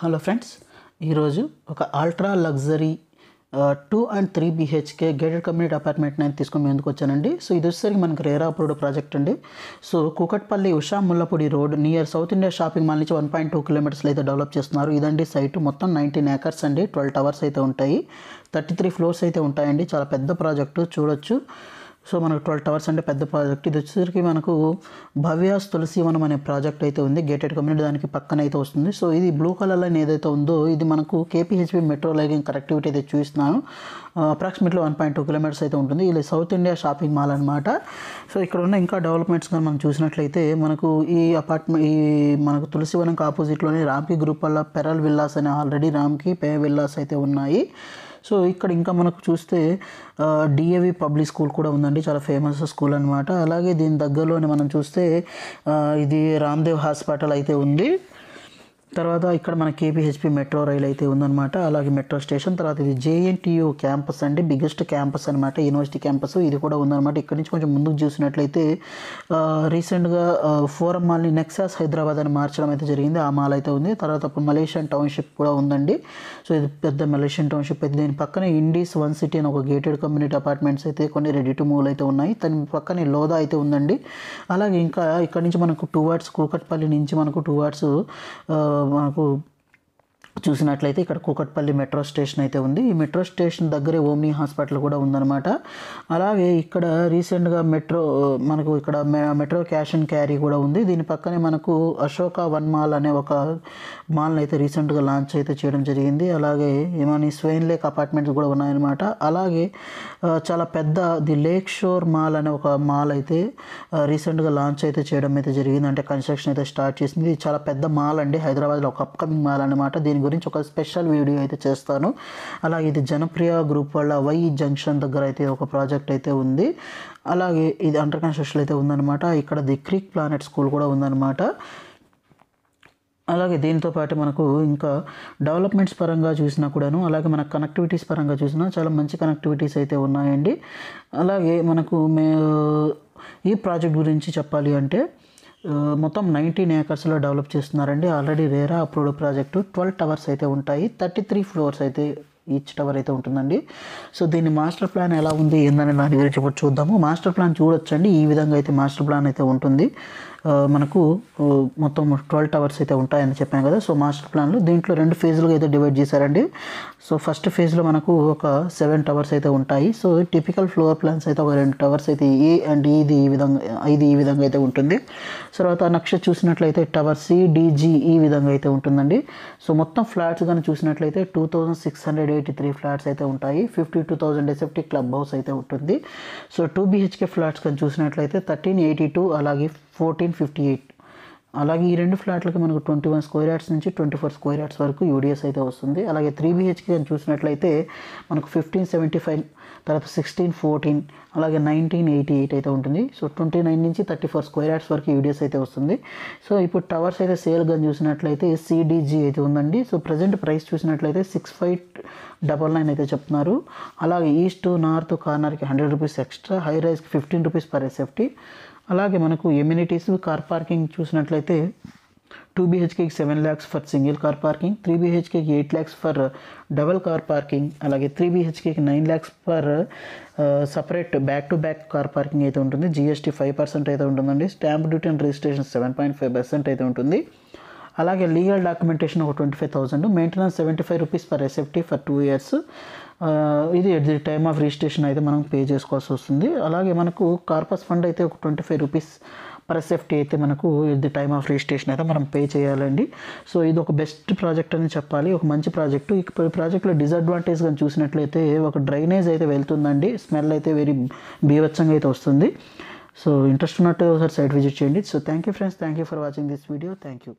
hello friends ఈరోజు ఒక ultra luxury two and three BHK gated community apartment నేను తీసుకుని మేము ఎందుకు వచ్చానండి సో ఇది వచ్చేసరికి మనకు రేరాపురుడు ప్రాజెక్ట్ అండి so Kukatpally Usha Mullapudi road near South India shopping mall నుంచి వన్ పాయింట్ టూ కిలోమీటర్స్లో అయితే డెవలప్ చేస్తున్నారు ఇదండి సైట్ మొత్తం నైన్టీన్ ఏకర్స్ అండి ట్వెల్వ్ టవర్స్ అయితే ఉంటాయి థర్టీ త్రీ ఫ్లోర్స్ అయితే ఉంటాయండి చాలా పెద్ద ప్రాజెక్టు చూడొచ్చు సో మనకు ట్వెల్వ్ టవర్స్ అంటే పెద్ద ప్రాజెక్ట్ ఇది వచ్చేసరికి మనకు భవ్యాస్ తులసివనం అనే ప్రాజెక్ట్ అయితే ఉంది గేటెడ్ కమ్యూనిటీ దానికి పక్కన అయితే వస్తుంది సో ఇది బ్లూ కలర్ లైన్ ఏదైతే ఉందో ఇది మనకు కేపీహెచ్పి మెట్రో లైగింగ్ కనెక్టివిటీ అయితే చూస్తున్నాను approximately one point two kilometres అయితే ఉంటుంది ఇది సౌత్ ఇండియా షాపింగ్ మాల్ అనమాట సో ఇక్కడ ఉన్న ఇంకా డెవలప్మెంట్స్ కానీ మనం చూసినట్లయితే మనకు ఈ అపార్ట్మెంట్ ఈ మనకు తులసివనంకి ఆపోజిట్లోనే రామ్కి గ్రూప్ వల్ల పెరల్ విల్లాస్ అనే ఆల్రెడీ రామ్కి పే విల్లాస్ అయితే ఉన్నాయి సో ఇక్కడ ఇంకా మనకు చూస్తే డిఏవి పబ్లిక్ స్కూల్ కూడా ఉందండి చాలా ఫేమస్ స్కూల్ అనమాట అలాగే దీని దగ్గరలోనే మనం చూస్తే ఇది రామ్దేవ్ హాస్పిటల్ అయితే ఉంది తర్వాత ఇక్కడ మన కేపీహెచ్పి మెట్రో రైల్ అయితే ఉందన్నమాట అలాగే మెట్రో స్టేషన్ తర్వాత ఇది జేఎన్టీయూ క్యాంపస్ అండి బిగ్గెస్ట్ క్యాంపస్ అనమాట యూనివర్సిటీ క్యాంపస్ ఇది కూడా ఉందన్నమాట ఇక్కడ నుంచి కొంచెం ముందుకు చూసినట్లయితే రీసెంట్గా ఫోరం మాల్ని నెక్సాస్ హైదరాబాద్ అని మార్చడం అయితే జరిగింది ఆ మాల్ అయితే ఉంది తర్వాత అప్పుడు మలేషియన్ టౌన్షిప్ కూడా ఉందండి సో ఇది పెద్ద మలేషియన్ టౌన్షిప్ అయితే దీని పక్కనే ఇండీస్ వన్ సిటీ అని ఒక గేటెడ్ కమ్యూనిటీ అపార్ట్మెంట్స్ అయితే కొన్ని రెడీ టు మూవ్ అయితే ఉన్నాయి దాని పక్కనే లోదా అయితే ఉందండి అలాగే ఇంకా ఇక్కడ నుంచి మనకు టూ వార్డ్స్ కూకట్పల్లి నుంచి మనకు టూ వార్డ్స్ 我那 చూసినట్లయితే ఇక్కడ కూకట్పల్లి మెట్రో స్టేషన్ అయితే ఉంది ఈ మెట్రో స్టేషన్ దగ్గరే ఓమ్ని హాస్పిటల్ కూడా ఉందన్నమాట అలాగే ఇక్కడ రీసెంట్గా మెట్రో మనకు ఇక్కడ మెట్రో క్యాష్ అండ్ క్యారీ కూడా ఉంది దీని పక్కనే మనకు అశోక వన్ మాల్ అనే ఒక మాల్ని అయితే రీసెంట్గా లాంచ్ అయితే చేయడం జరిగింది అలాగే ఏమని స్వెయిన్ లేక్ అపార్ట్మెంట్స్ కూడా ఉన్నాయన్నమాట అలాగే చాలా పెద్ద ది లేక్ షోర్ మాల్ అనే ఒక మాల్ అయితే రీసెంట్గా లాంచ్ అయితే చేయడం అయితే జరిగింది అంటే కన్స్ట్రక్షన్ అయితే స్టార్ట్ చేసింది చాలా పెద్ద మాల్ అండి హైదరాబాద్లో ఒక అప్కమింగ్ మాల్ అనమాట దీని గురించి ఒక స్పెషల్ వీడియో అయితే చేస్తాను అలాగే ఇది జనప్రియ గ్రూప్ వాళ్ళ వై జంక్షన్ దగ్గర అయితే ఒక ప్రాజెక్ట్ అయితే ఉంది అలాగే ఇది అండర్ కన్స్ట్రక్షన్ అయితే ఉందన్నమాట ఇక్కడ ది క్రిక్ ప్లానెట్ స్కూల్ కూడా ఉందన్నమాట అలాగే దీంతో పాటు మనకు ఇంకా డెవలప్మెంట్స్ పరంగా చూసినా కూడాను అలాగే మన కనెక్టివిటీస్ పరంగా చూసినా చాలా మంచి కనెక్టివిటీస్ అయితే ఉన్నాయండి అలాగే మనకు మే ఈ ప్రాజెక్ట్ గురించి చెప్పాలి అంటే మొత్తం నైన్టీన్ ఏకర్స్లో డెవలప్ చేస్తున్నారండి already RERA approved project twelve towers అయితే ఉంటాయి థర్టీ త్రీ ఫ్లోర్స్ అయితే ఈచ్ టవర్ అయితే ఉంటుందండి సో దీని మాస్టర్ ప్లాన్ ఎలా ఉంది ఏందనే దాని గురించి ఇప్పుడు చూద్దాము మాస్టర్ ప్లాన్ చూడొచ్చండి ఈ విధంగా అయితే మాస్టర్ ప్లాన్ అయితే ఉంటుంది మనకు మొత్తం ట్వెల్వ్ టవర్స్ అయితే ఉంటాయని చెప్పాను కదా సో మాస్టర్ ప్లాన్లో దీంట్లో రెండు ఫేజ్లుగా అయితే డివైడ్ చేశారండి సో ఫస్ట్ ఫేజ్లో మనకు ఒక సెవెన్ టవర్స్ అయితే ఉంటాయి సో టిపికల్ ఫ్లోర్ ప్లాన్స్ అయితే ఒక రెండు టవర్స్ అయితే ఏ అండ్ ఇది ఈ విధంగా ఇది ఈ విధంగా అయితే ఉంటుంది తర్వాత నక్ష చూసినట్లయితే టవర్ సి డిజి ఈ విధంగా అయితే ఉంటుందండి సో మొత్తం ఫ్లాట్స్ కానీ చూసినట్లయితే two thousand six hundred eighty three flats అయితే ఉంటాయి fifty two thousand SFT club house అయితే ఉంటుంది సో టూ బీహెచ్కే ఫ్లాట్స్ కానీ చూసినట్లయితే థర్టీన్ ఎయిటీ టూ అలాగే ఫోర్టీన్ ఫిఫ్టీ ఎయిట్ అలాగే ఈ రెండు ఫ్లాట్లకి మనకు ట్వంటీ వన్ స్క్వేర్ యార్డ్స్ నుంచి ట్వంటీ ఫోర్ స్క్వేర్ యార్డ్స్ వరకు యూడిఎస్ అయితే వస్తుంది అలాగే త్రీ బీహెచ్కే కానీ చూసినట్లయితే మనకు ఫిఫ్టీన్ సెవెంటీ ఫైవ్ తర్వాత సిక్స్టీన్ ఫోర్టీన్ అలాగే నైన్టీన్ ఎయిటీ ఎయిట్ అయితే ఉంటుంది సో ట్వంటీ నైన్ నుంచి థర్టీ ఫోర్ స్క్వేర్ యార్డ్స్ వరకు యూడిఎస్ అయితే వస్తుంది సో ఇప్పుడు టవర్స్ అయితే సేల్ కానీ చూసినట్లయితే సిడిజీ అయితే ఉందండి సో ప్రజెంట్ ప్రైస్ చూసినట్లయితే సిక్స్ ఫైవ్ డబల్ నైన్ అయితే చెప్తున్నారు అలాగే ఈస్ట్ నార్త్ కార్నర్కి హండ్రెడ్ రూపీస్ ఎక్స్ట్రా హై రైస్కి ఫిఫ్టీన్ రూపీస్ పర్ ఎస్ఎఫ్టీ అలాగే మనకు ఎమ్యూనిటీస్ కార్ పార్కింగ్ చూసినట్లయితే టూ బీహెచ్కేకి seven lakhs for single car parking three బీహెచ్కేకి eight lakhs for double car parking అలాగే త్రీ బీహెచ్కేకి nine lakhs for separate back to back car parking అయితే ఉంటుంది జిఎస్టీ ఫైవ్ పర్సెంట్ అయితే ఉంటుందండి stamp duty and registration seven point five percent అయితే ఉంటుంది అలాగే లీగల్ డాక్యుమెంటేషన్ ఒక twenty five thousand maintenance seventy five rupees per SFT for two years ఇది at the time of registration అయితే మనం పే చేసుకోవాల్సి వస్తుంది అలాగే మనకు కార్పస్ ఫండ్ అయితే ఒక twenty five rupees per SFT అయితే మనకు at the time of registration అయితే మనం పే చేయాలండి సో ఇది ఒక బెస్ట్ ప్రాజెక్ట్ అని చెప్పాలి ఒక మంచి ప్రాజెక్టు ఈ ప్రాజెక్ట్లో డిసడ్వాంటేజ్ కానీ చూసినట్లయితే ఒక డ్రైనేజ్ అయితే వెళ్తుందండి స్మెల్ అయితే వెరీ బీవత్సంగా అయితే వస్తుంది సో ఇంట్రెస్ట్ ఉన్నట్టు ఒకసారి సైట్ విజిట్ చేయండి so thank you friends thank you for watching this video thank you